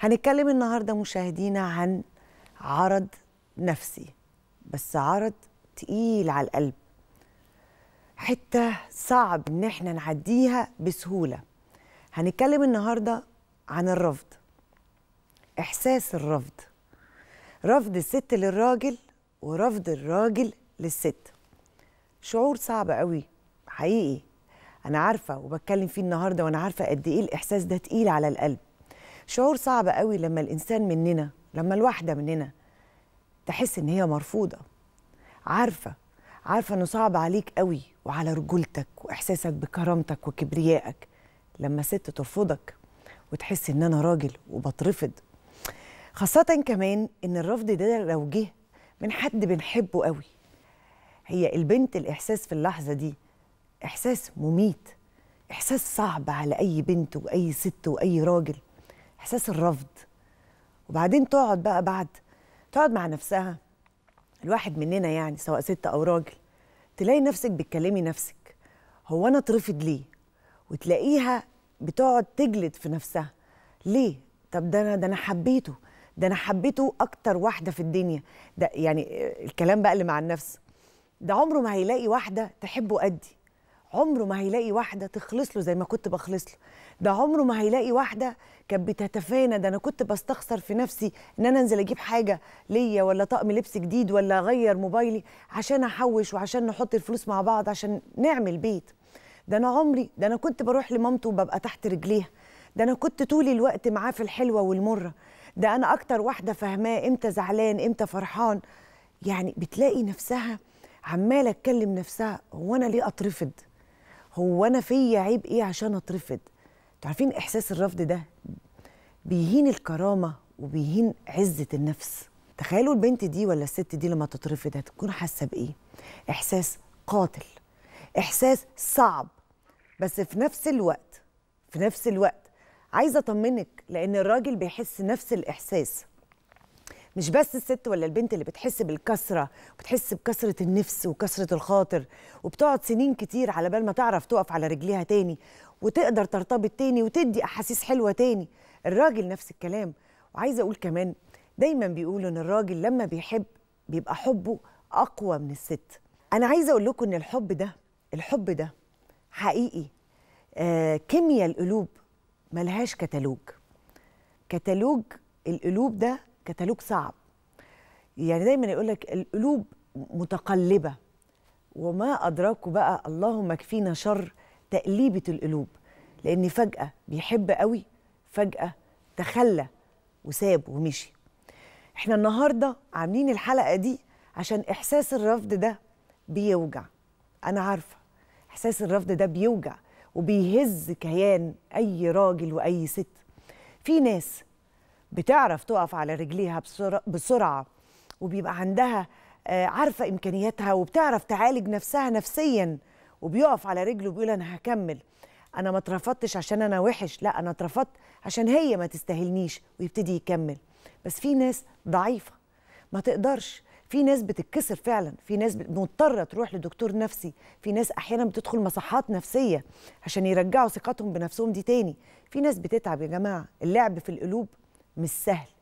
هنتكلم النهارده مشاهدينا عن عرض نفسي بس عرض تقيل على القلب حته صعب ان احنا نعديها بسهوله هنتكلم النهارده عن الرفض احساس الرفض رفض الست للراجل ورفض الراجل للست شعور صعب قوي حقيقي انا عارفه وبتكلم فيه النهارده وانا عارفه قد ايه الاحساس ده تقيل على القلب شعور صعب قوي لما الانسان مننا لما الواحده مننا تحس ان هي مرفوضه عارفه عارفه انه صعب عليك قوي وعلى رجولتك واحساسك بكرامتك وكبريائك لما ست ترفضك وتحس ان انا راجل وبترفض خاصه كمان ان الرفض ده لو جه من حد بنحبه قوي هي البنت الاحساس في اللحظه دي احساس مميت احساس صعب على اي بنت واي ست واي راجل احساس الرفض وبعدين تقعد بقى بعد تقعد مع نفسها الواحد مننا يعني سواء ست او راجل تلاقي نفسك بتكلمي نفسك هو انا اترفض ليه وتلاقيها بتقعد تجلد في نفسها ليه طب ده انا ده انا حبيته ده انا حبيته اكتر واحده في الدنيا ده يعني آه، الكلام بقى اللي مع النفس ده عمره ما هيلاقي واحده تحبه قدي عمره ما هيلاقي واحده تخلص له زي ما كنت بخلص له ده عمره ما هيلاقي واحده كانت بتتفانى ده انا كنت بستخسر في نفسي ان انا انزل اجيب حاجه ليا ولا طقم لبس جديد ولا اغير موبايلي عشان احوش وعشان نحط الفلوس مع بعض عشان نعمل بيت ده انا عمري ده انا كنت بروح لمامته وببقى تحت رجليها ده انا كنت طول الوقت معاه في الحلوه والمره ده انا اكتر واحده فاهماه امتى زعلان امتى فرحان يعني بتلاقي نفسها عماله تكلم نفسها هو انا ليه اترفض هو انا فيا عيب ايه عشان اترفض عارفين احساس الرفض ده بيهين الكرامه وبيهين عزه النفس تخيلوا البنت دي ولا الست دي لما تترفض هتكون حاسه بايه احساس قاتل احساس صعب بس في نفس الوقت في نفس الوقت عايزه اطمنك لان الراجل بيحس نفس الاحساس مش بس الست ولا البنت اللي بتحس بالكسره بتحس بكسره النفس وكسره الخاطر وبتقعد سنين كتير على بال ما تعرف تقف على رجليها تاني وتقدر ترتبط تاني وتدي احاسيس حلوه تاني الراجل نفس الكلام وعايزه اقول كمان دايما بيقولوا ان الراجل لما بيحب بيبقى حبه اقوى من الست انا عايزه اقول لكم ان الحب ده الحب ده حقيقي آه كيمياء القلوب ملهاش كتالوج كتالوج القلوب ده كتالوج صعب يعني دايما يقول لك القلوب متقلبه وما ادراكوا بقى اللهم اكفينا شر تقليبه القلوب لان فجاه بيحب قوي فجاه تخلى وساب ومشي احنا النهارده عاملين الحلقه دي عشان احساس الرفض ده بيوجع انا عارفه احساس الرفض ده بيوجع وبيهز كيان اي راجل واي ست في ناس بتعرف تقف على رجليها بسرعه وبيبقى عندها آه، عارفه امكانياتها وبتعرف تعالج نفسها نفسيا وبيقف على رجله بيقول انا هكمل انا ما اترفضتش عشان انا وحش لا انا اترفضت عشان هي ما تستاهلنيش ويبتدي يكمل بس في ناس ضعيفه ما تقدرش في ناس بتتكسر فعلا في ناس مضطره تروح لدكتور نفسي في ناس احيانا بتدخل مصحات نفسيه عشان يرجعوا ثقتهم بنفسهم دي تاني في ناس بتتعب يا جماعه اللعب في القلوب مش سهل